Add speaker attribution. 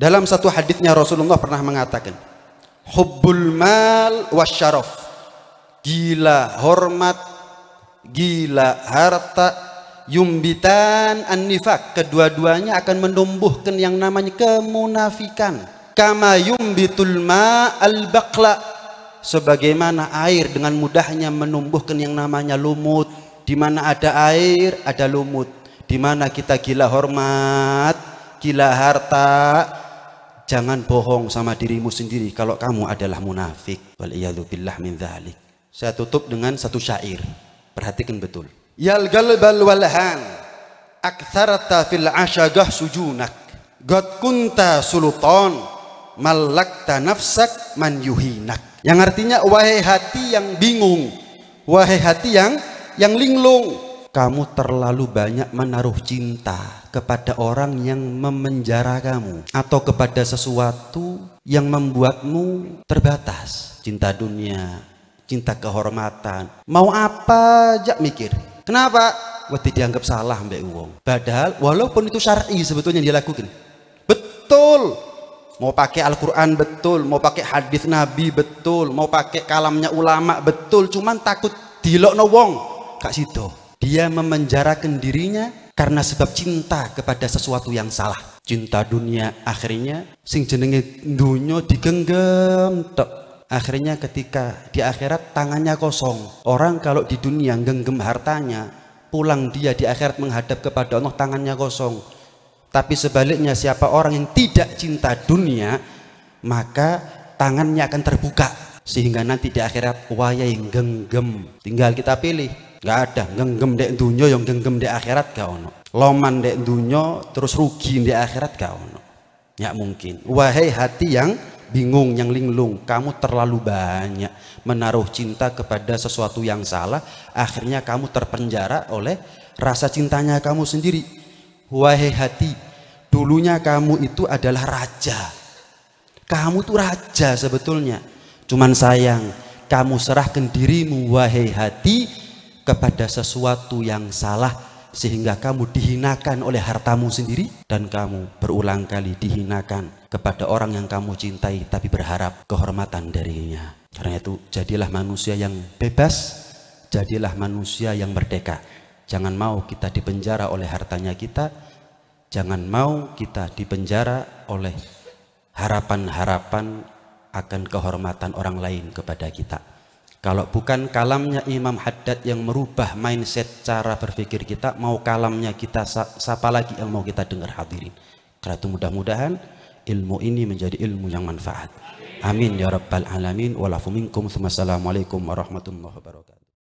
Speaker 1: Dalam satu hadisnya Rasulullah pernah mengatakan, hubbul mal wasyaraf. Gila hormat, gila harta, yumbitan an-nifak. Kedua-duanya akan menumbuhkan yang namanya kemunafikan. Kama yumbitul ma al-bakla. Sebagaimana air dengan mudahnya menumbuhkan yang namanya lumut. Di mana ada air, ada lumut. Di mana kita gila hormat, gila harta, Jangan bohong sama dirimu sendiri kalau kamu adalah munafik. Waliyadzubillah min dhalik. Saya tutup dengan satu syair. Perhatikan betul. Yal galbal walhan aktharta fil ashagah sujunak. God kunta sultan malakta nafsak man yuhinak. Yang artinya wahai hati yang bingung, wahai hati yang yang linglung, kamu terlalu banyak menaruh cinta kepada orang yang memenjara kamu atau kepada sesuatu yang membuatmu terbatas cinta dunia cinta kehormatan mau apa aja mikir kenapa Wati dianggap salah mbak uang padahal walaupun itu syar'i sebetulnya dia lakukan betul mau pakai Al-Quran betul, mau pakai hadis Nabi betul, mau pakai kalamnya ulama betul, cuman takut dilok no wong, kak situ dia memenjarakan dirinya karena sebab cinta kepada sesuatu yang salah. Cinta dunia akhirnya sing jenenge dunia digenggam tok. Akhirnya ketika di akhirat tangannya kosong. Orang kalau di dunia genggam hartanya, pulang dia di akhirat menghadap kepada Allah tangannya kosong. Tapi sebaliknya siapa orang yang tidak cinta dunia, maka tangannya akan terbuka sehingga nanti di akhirat wayai genggam. Tinggal kita pilih Gak ada genggam dek dunia yang genggam dek akhirat gak ono. Loman dek dunia terus rugi dek akhirat gak ono. Ya mungkin. Wahai hati yang bingung yang linglung, kamu terlalu banyak menaruh cinta kepada sesuatu yang salah, akhirnya kamu terpenjara oleh rasa cintanya kamu sendiri. Wahai hati, dulunya kamu itu adalah raja. Kamu tuh raja sebetulnya. Cuman sayang, kamu serahkan dirimu wahai hati kepada sesuatu yang salah sehingga kamu dihinakan oleh hartamu sendiri dan kamu berulang kali dihinakan kepada orang yang kamu cintai tapi berharap kehormatan darinya. Karena itu jadilah manusia yang bebas, jadilah manusia yang merdeka. Jangan mau kita dipenjara oleh hartanya kita, jangan mau kita dipenjara oleh harapan-harapan akan kehormatan orang lain kepada kita. Kalau bukan kalamnya Imam Haddad yang merubah mindset cara berpikir kita, mau kalamnya kita siapa lagi yang mau kita dengar hadirin. Karena itu mudah-mudahan ilmu ini menjadi ilmu yang manfaat. Amin ya rabbal alamin wa lafu minkum. Wassalamualaikum warahmatullahi wabarakatuh.